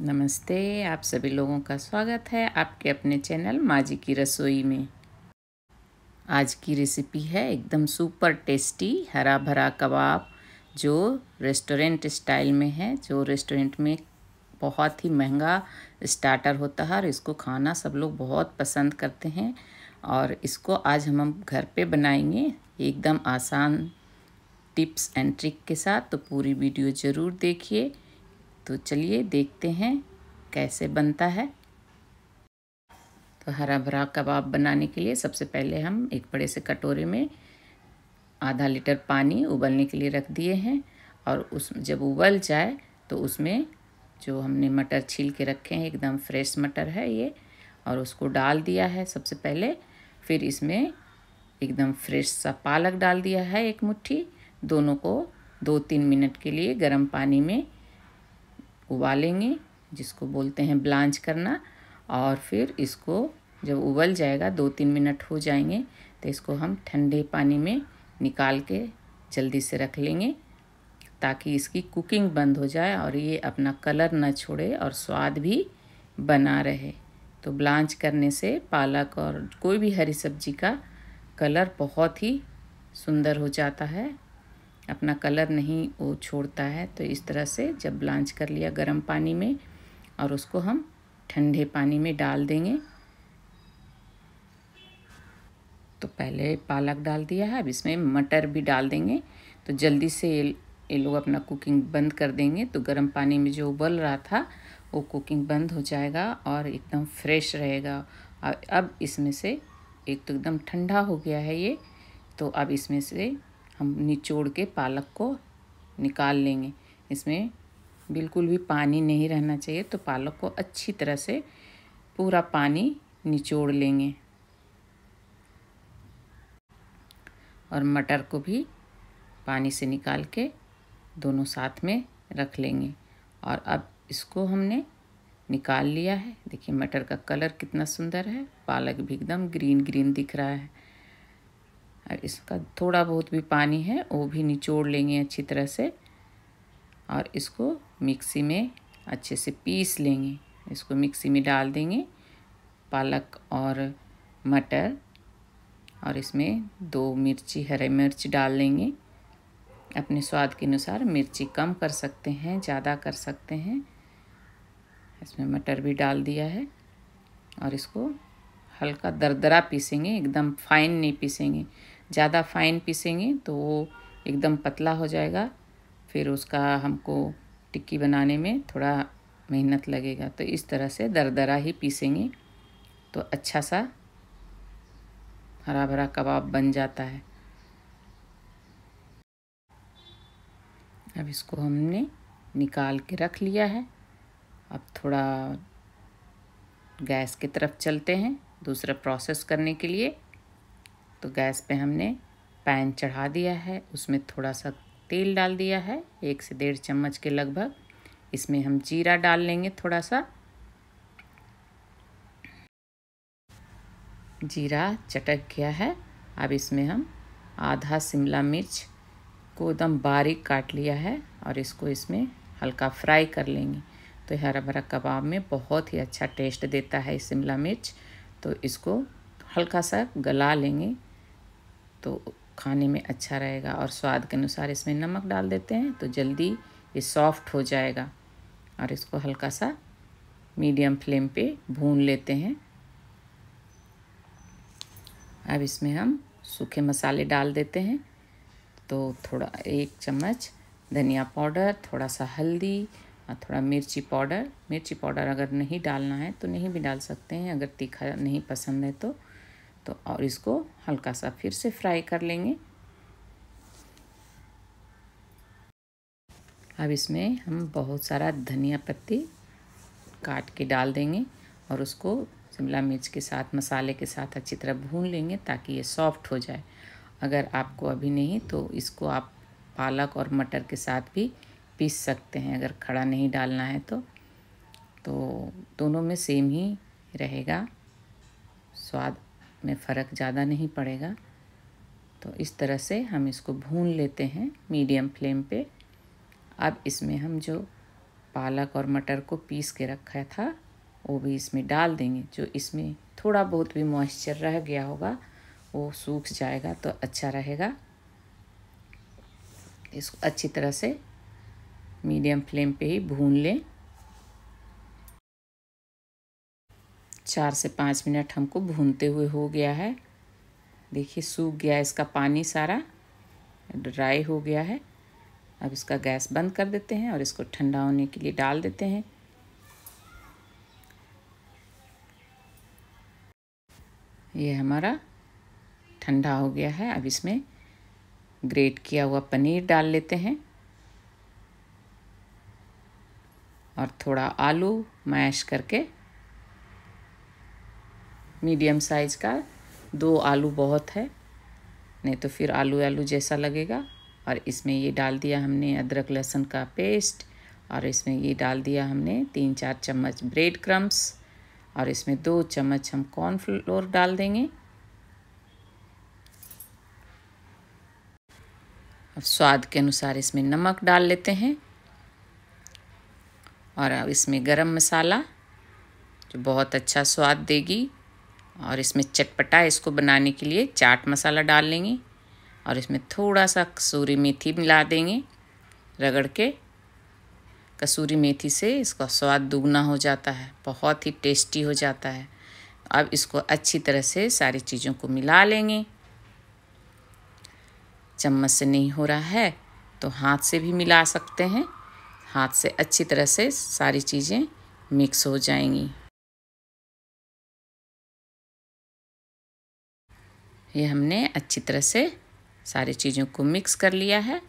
नमस्ते आप सभी लोगों का स्वागत है आपके अपने चैनल माजी की रसोई में आज की रेसिपी है एकदम सुपर टेस्टी हरा भरा कबाब जो रेस्टोरेंट स्टाइल में है जो रेस्टोरेंट में बहुत ही महंगा स्टार्टर होता है और इसको खाना सब लोग बहुत पसंद करते हैं और इसको आज हम घर पे बनाएंगे एकदम आसान टिप्स एंड ट्रिक के साथ तो पूरी वीडियो ज़रूर देखिए तो चलिए देखते हैं कैसे बनता है तो हरा भरा कबाब बनाने के लिए सबसे पहले हम एक बड़े से कटोरे में आधा लीटर पानी उबलने के लिए रख दिए हैं और उस जब उबल जाए तो उसमें जो हमने मटर छील के रखे हैं एकदम फ्रेश मटर है ये और उसको डाल दिया है सबसे पहले फिर इसमें एकदम फ्रेश सा पालक डाल दिया है एक मुट्ठी दोनों को दो तीन मिनट के लिए गर्म पानी में उबालेंगे जिसको बोलते हैं ब्लांच करना और फिर इसको जब उबल जाएगा दो तीन मिनट हो जाएंगे तो इसको हम ठंडे पानी में निकाल के जल्दी से रख लेंगे ताकि इसकी कुकिंग बंद हो जाए और ये अपना कलर न छोड़े और स्वाद भी बना रहे तो ब्लांच करने से पालक और कोई भी हरी सब्जी का कलर बहुत ही सुंदर हो जाता है अपना कलर नहीं वो छोड़ता है तो इस तरह से जब ब्लांच कर लिया गर्म पानी में और उसको हम ठंडे पानी में डाल देंगे तो पहले पालक डाल दिया है अब इसमें मटर भी डाल देंगे तो जल्दी से ये ये लोग अपना कुकिंग बंद कर देंगे तो गर्म पानी में जो उबल रहा था वो कुकिंग बंद हो जाएगा और एकदम फ्रेश रहेगा अब इसमें से एक तो एकदम ठंडा हो गया है ये तो अब इसमें से हम निचोड़ के पालक को निकाल लेंगे इसमें बिल्कुल भी पानी नहीं रहना चाहिए तो पालक को अच्छी तरह से पूरा पानी निचोड़ लेंगे और मटर को भी पानी से निकाल के दोनों साथ में रख लेंगे और अब इसको हमने निकाल लिया है देखिए मटर का कलर कितना सुंदर है पालक भी एकदम ग्रीन ग्रीन दिख रहा है और इसका थोड़ा बहुत भी पानी है वो भी निचोड़ लेंगे अच्छी तरह से और इसको मिक्सी में अच्छे से पीस लेंगे इसको मिक्सी में डाल देंगे पालक और मटर और इसमें दो मिर्ची हरे मिर्च डाल लेंगे अपने स्वाद के अनुसार मिर्ची कम कर सकते हैं ज़्यादा कर सकते हैं इसमें मटर भी डाल दिया है और इसको हल्का दरदरा पीसेंगे एकदम फाइन नहीं पीसेंगे ज़्यादा फाइन पीसेंगे तो वो एकदम पतला हो जाएगा फिर उसका हमको टिक्की बनाने में थोड़ा मेहनत लगेगा तो इस तरह से दरदरा ही पीसेंगे तो अच्छा सा हरा भरा कबाब बन जाता है अब इसको हमने निकाल के रख लिया है अब थोड़ा गैस की तरफ चलते हैं दूसरा प्रोसेस करने के लिए तो गैस पे हमने पैन चढ़ा दिया है उसमें थोड़ा सा तेल डाल दिया है एक से डेढ़ चम्मच के लगभग इसमें हम जीरा डाल लेंगे थोड़ा सा जीरा चटक गया है अब इसमें हम आधा शिमला मिर्च को एकदम बारीक काट लिया है और इसको इसमें हल्का फ्राई कर लेंगे तो हरा भरा कबाब में बहुत ही अच्छा टेस्ट देता है शिमला मिर्च तो इसको हल्का सा गला लेंगे तो खाने में अच्छा रहेगा और स्वाद के अनुसार इसमें नमक डाल देते हैं तो जल्दी ये सॉफ्ट हो जाएगा और इसको हल्का सा मीडियम फ्लेम पे भून लेते हैं अब इसमें हम सूखे मसाले डाल देते हैं तो थोड़ा एक चम्मच धनिया पाउडर थोड़ा सा हल्दी और थोड़ा मिर्ची पाउडर मिर्ची पाउडर अगर नहीं डालना है तो नहीं भी डाल सकते हैं अगर तीखा नहीं पसंद है तो तो और इसको हल्का सा फिर से फ्राई कर लेंगे अब इसमें हम बहुत सारा धनिया पत्ती काट के डाल देंगे और उसको शिमला मिर्च के साथ मसाले के साथ अच्छी तरह भून लेंगे ताकि ये सॉफ्ट हो जाए अगर आपको अभी नहीं तो इसको आप पालक और मटर के साथ भी पीस सकते हैं अगर खड़ा नहीं डालना है तो तो दोनों में सेम ही रहेगा स्वाद में फ़र्क ज़्यादा नहीं पड़ेगा तो इस तरह से हम इसको भून लेते हैं मीडियम फ्लेम पे अब इसमें हम जो पालक और मटर को पीस के रखा था वो भी इसमें डाल देंगे जो इसमें थोड़ा बहुत भी मॉइस्चर रह गया होगा वो सूख जाएगा तो अच्छा रहेगा इसको अच्छी तरह से मीडियम फ्लेम पे ही भून लें चार से पाँच मिनट हमको भूनते हुए हो गया है देखिए सूख गया इसका पानी सारा ड्राई हो गया है अब इसका गैस बंद कर देते हैं और इसको ठंडा होने के लिए डाल देते हैं ये हमारा ठंडा हो गया है अब इसमें ग्रेट किया हुआ पनीर डाल लेते हैं और थोड़ा आलू मैश करके मीडियम साइज़ का दो आलू बहुत है नहीं तो फिर आलू आलू जैसा लगेगा और इसमें ये डाल दिया हमने अदरक लहसुन का पेस्ट और इसमें ये डाल दिया हमने तीन चार चम्मच ब्रेड क्रम्स और इसमें दो चम्मच हम कॉर्नफ्लोर डाल देंगे अब स्वाद के अनुसार इसमें नमक डाल लेते हैं और अब इसमें गरम मसाला जो बहुत अच्छा स्वाद देगी और इसमें चटपटा इसको बनाने के लिए चाट मसाला डाल लेंगे और इसमें थोड़ा सा कसूरी मेथी मिला देंगे रगड़ के कसूरी मेथी से इसका स्वाद दुगना हो जाता है बहुत ही टेस्टी हो जाता है अब इसको अच्छी तरह से सारी चीज़ों को मिला लेंगे चम्मच से नहीं हो रहा है तो हाथ से भी मिला सकते हैं हाथ से अच्छी तरह से सारी चीज़ें मिक्स हो जाएंगी ये हमने अच्छी तरह से सारी चीज़ों को मिक्स कर लिया है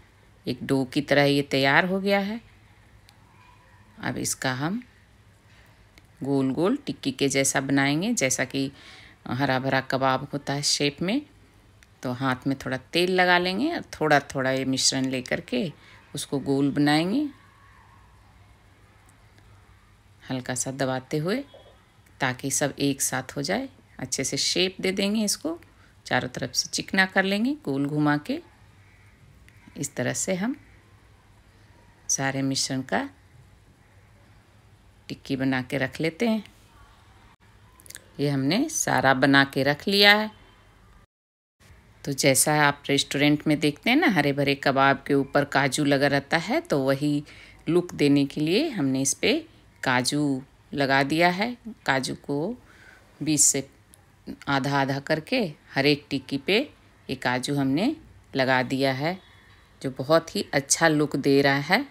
एक डो की तरह ये तैयार हो गया है अब इसका हम गोल गोल टिक्की के जैसा बनाएंगे जैसा कि हरा भरा कबाब होता है शेप में तो हाथ में थोड़ा तेल लगा लेंगे और थोड़ा थोड़ा ये मिश्रण लेकर के उसको गोल बनाएंगे हल्का सा दबाते हुए ताकि सब एक साथ हो जाए अच्छे से शेप दे देंगे इसको चारों तरफ से चिकना कर लेंगे गोल घुमा के इस तरह से हम सारे मिश्रण का टिक्की बना के रख लेते हैं ये हमने सारा बना के रख लिया है तो जैसा आप रेस्टोरेंट में देखते हैं ना हरे भरे कबाब के ऊपर काजू लगा रहता है तो वही लुक देने के लिए हमने इस पर काजू लगा दिया है काजू को बीस से आधा आधा करके हर एक टिक्की पे ये काजू हमने लगा दिया है जो बहुत ही अच्छा लुक दे रहा है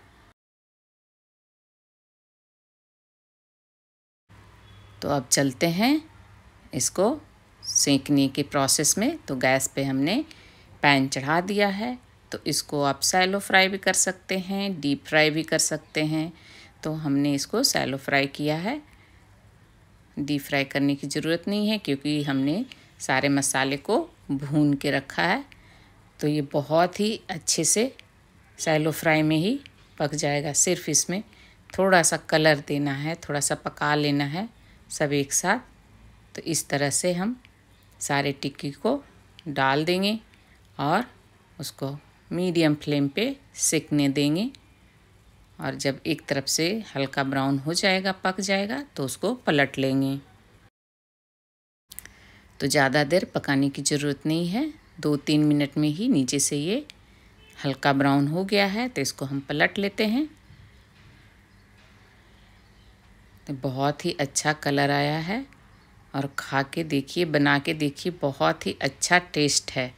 तो अब चलते हैं इसको सेंकने के प्रोसेस में तो गैस पे हमने पैन चढ़ा दिया है तो इसको आप सैलो फ्राई भी कर सकते हैं डीप फ्राई भी कर सकते हैं तो हमने इसको सैलो फ्राई किया है डीप फ्राई करने की ज़रूरत नहीं है क्योंकि हमने सारे मसाले को भून के रखा है तो ये बहुत ही अच्छे से सैलो फ्राई में ही पक जाएगा सिर्फ इसमें थोड़ा सा कलर देना है थोड़ा सा पका लेना है सब एक साथ तो इस तरह से हम सारे टिक्की को डाल देंगे और उसको मीडियम फ्लेम पे सिकने देंगे और जब एक तरफ से हल्का ब्राउन हो जाएगा पक जाएगा तो उसको पलट लेंगे तो ज़्यादा देर पकाने की ज़रूरत नहीं है दो तीन मिनट में ही नीचे से ये हल्का ब्राउन हो गया है तो इसको हम पलट लेते हैं तो बहुत ही अच्छा कलर आया है और खा के देखिए बना के देखिए बहुत ही अच्छा टेस्ट है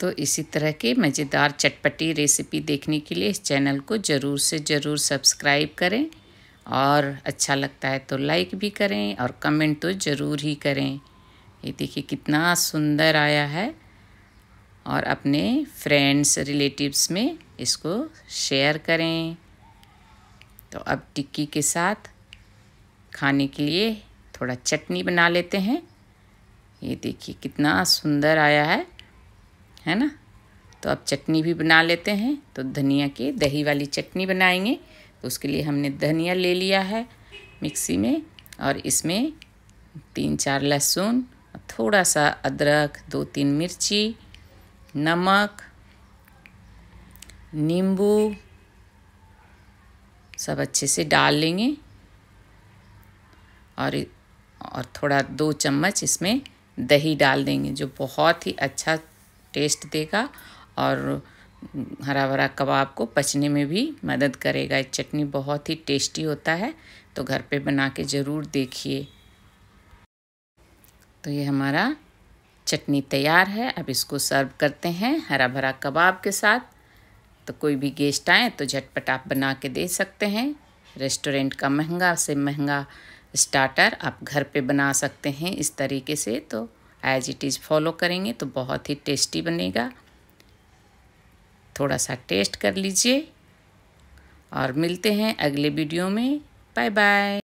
तो इसी तरह की मज़ेदार चटपटी रेसिपी देखने के लिए इस चैनल को ज़रूर से ज़रूर सब्सक्राइब करें और अच्छा लगता है तो लाइक भी करें और कमेंट तो ज़रूर ही करें ये देखिए कितना सुंदर आया है और अपने फ्रेंड्स रिलेटिव्स में इसको शेयर करें तो अब टिक्की के साथ खाने के लिए थोड़ा चटनी बना लेते हैं ये देखिए कितना सुंदर आया है है ना तो अब चटनी भी बना लेते हैं तो धनिया की दही वाली चटनी बनाएंगे तो उसके लिए हमने धनिया ले लिया है मिक्सी में और इसमें तीन चार लहसुन थोड़ा सा अदरक दो तीन मिर्ची नमक नींबू सब अच्छे से डाल लेंगे और और थोड़ा दो चम्मच इसमें दही डाल देंगे जो बहुत ही अच्छा टेस्ट देगा और हरा भरा कबाब को पचने में भी मदद करेगा ये चटनी बहुत ही टेस्टी होता है तो घर पे बना के ज़रूर देखिए तो ये हमारा चटनी तैयार है अब इसको सर्व करते हैं हरा भरा कबाब के साथ तो कोई भी गेस्ट आए तो झटपट आप बना के दे सकते हैं रेस्टोरेंट का महंगा से महंगा स्टार्टर आप घर पे बना सकते हैं इस तरीके से तो एज इट इज़ फॉलो करेंगे तो बहुत ही टेस्टी बनेगा थोड़ा सा टेस्ट कर लीजिए और मिलते हैं अगले वीडियो में बाय बाय